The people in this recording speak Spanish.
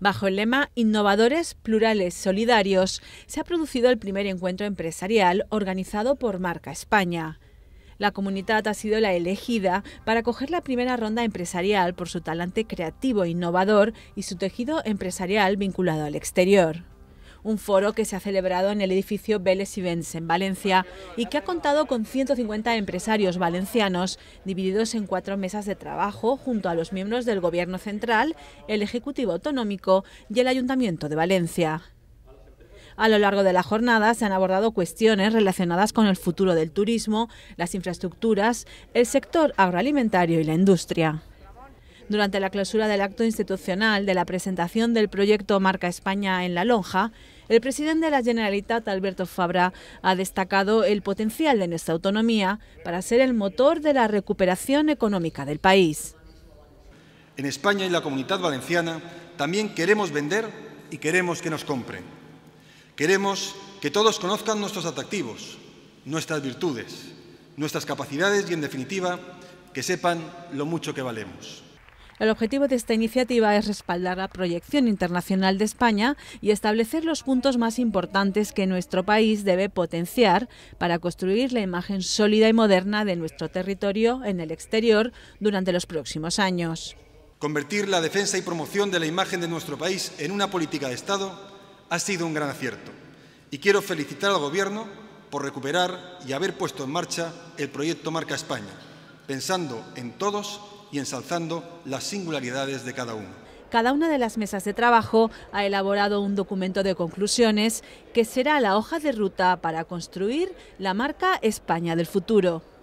Bajo el lema Innovadores Plurales Solidarios, se ha producido el primer encuentro empresarial organizado por Marca España. La comunidad ha sido la elegida para coger la primera ronda empresarial por su talante creativo e innovador y su tejido empresarial vinculado al exterior un foro que se ha celebrado en el edificio Vélez y en Valencia, y que ha contado con 150 empresarios valencianos, divididos en cuatro mesas de trabajo, junto a los miembros del Gobierno Central, el Ejecutivo Autonómico y el Ayuntamiento de Valencia. A lo largo de la jornada se han abordado cuestiones relacionadas con el futuro del turismo, las infraestructuras, el sector agroalimentario y la industria. Durante la clausura del acto institucional de la presentación del proyecto Marca España en la Lonja, el presidente de la Generalitat, Alberto Fabra, ha destacado el potencial de nuestra autonomía para ser el motor de la recuperación económica del país. En España y la comunidad valenciana también queremos vender y queremos que nos compren. Queremos que todos conozcan nuestros atractivos, nuestras virtudes, nuestras capacidades y, en definitiva, que sepan lo mucho que valemos. El objetivo de esta iniciativa es respaldar la proyección internacional de España y establecer los puntos más importantes que nuestro país debe potenciar para construir la imagen sólida y moderna de nuestro territorio en el exterior durante los próximos años. Convertir la defensa y promoción de la imagen de nuestro país en una política de Estado ha sido un gran acierto y quiero felicitar al Gobierno por recuperar y haber puesto en marcha el proyecto Marca España, pensando en todos y ensalzando las singularidades de cada uno. Cada una de las mesas de trabajo ha elaborado un documento de conclusiones que será la hoja de ruta para construir la marca España del futuro.